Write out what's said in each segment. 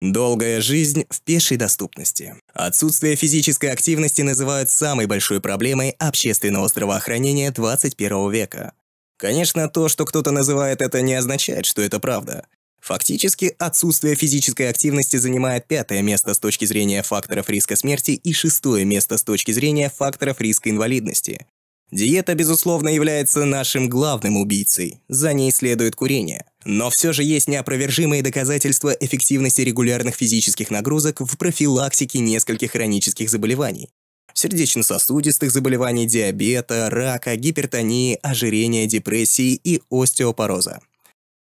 Долгая жизнь в пешей доступности. Отсутствие физической активности называют самой большой проблемой общественного здравоохранения 21 века. Конечно, то, что кто-то называет это, не означает, что это правда. Фактически, отсутствие физической активности занимает пятое место с точки зрения факторов риска смерти и шестое место с точки зрения факторов риска инвалидности. Диета, безусловно, является нашим главным убийцей. За ней следует курение – но все же есть неопровержимые доказательства эффективности регулярных физических нагрузок в профилактике нескольких хронических заболеваний сердечно-сосудистых заболеваний, диабета, рака, гипертонии, ожирения, депрессии и остеопороза.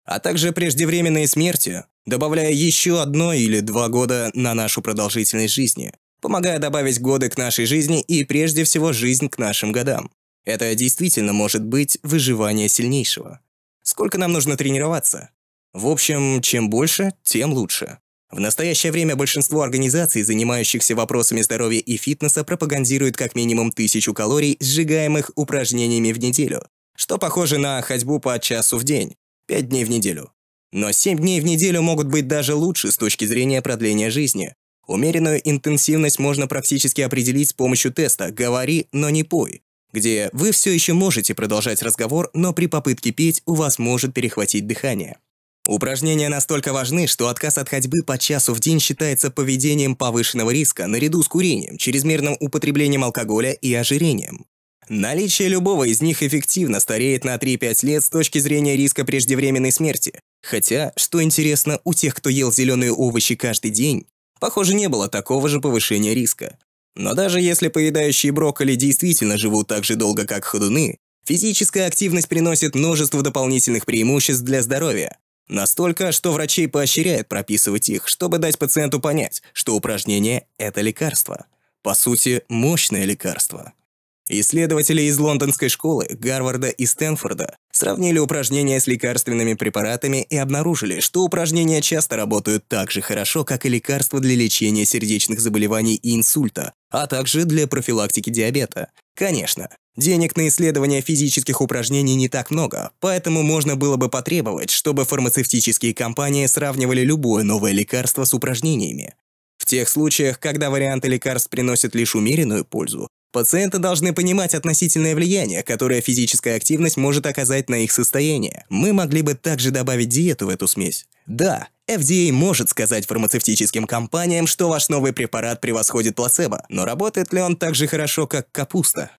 А также преждевременной смерти, добавляя еще одно или два года на нашу продолжительность жизни, помогая добавить годы к нашей жизни и прежде всего жизнь к нашим годам. Это действительно может быть выживание сильнейшего сколько нам нужно тренироваться. В общем, чем больше, тем лучше. В настоящее время большинство организаций, занимающихся вопросами здоровья и фитнеса, пропагандируют как минимум тысячу калорий, сжигаемых упражнениями в неделю, что похоже на ходьбу по часу в день, пять дней в неделю. Но семь дней в неделю могут быть даже лучше с точки зрения продления жизни. Умеренную интенсивность можно практически определить с помощью теста «говори, но не пой», где вы все еще можете продолжать разговор, но при попытке петь у вас может перехватить дыхание. Упражнения настолько важны, что отказ от ходьбы по часу в день считается поведением повышенного риска наряду с курением, чрезмерным употреблением алкоголя и ожирением. Наличие любого из них эффективно стареет на 3-5 лет с точки зрения риска преждевременной смерти. Хотя, что интересно, у тех, кто ел зеленые овощи каждый день, похоже, не было такого же повышения риска. Но даже если поедающие брокколи действительно живут так же долго, как ходуны, физическая активность приносит множество дополнительных преимуществ для здоровья. Настолько, что врачи поощряют прописывать их, чтобы дать пациенту понять, что упражнение – это лекарство. По сути, мощное лекарство. Исследователи из лондонской школы, Гарварда и Стэнфорда сравнили упражнения с лекарственными препаратами и обнаружили, что упражнения часто работают так же хорошо, как и лекарства для лечения сердечных заболеваний и инсульта, а также для профилактики диабета. Конечно, денег на исследования физических упражнений не так много, поэтому можно было бы потребовать, чтобы фармацевтические компании сравнивали любое новое лекарство с упражнениями. В тех случаях, когда варианты лекарств приносят лишь умеренную пользу, пациенты должны понимать относительное влияние, которое физическая активность может оказать на их состояние. Мы могли бы также добавить диету в эту смесь. Да, FDA может сказать фармацевтическим компаниям, что ваш новый препарат превосходит плацебо, но работает ли он так же хорошо, как капуста?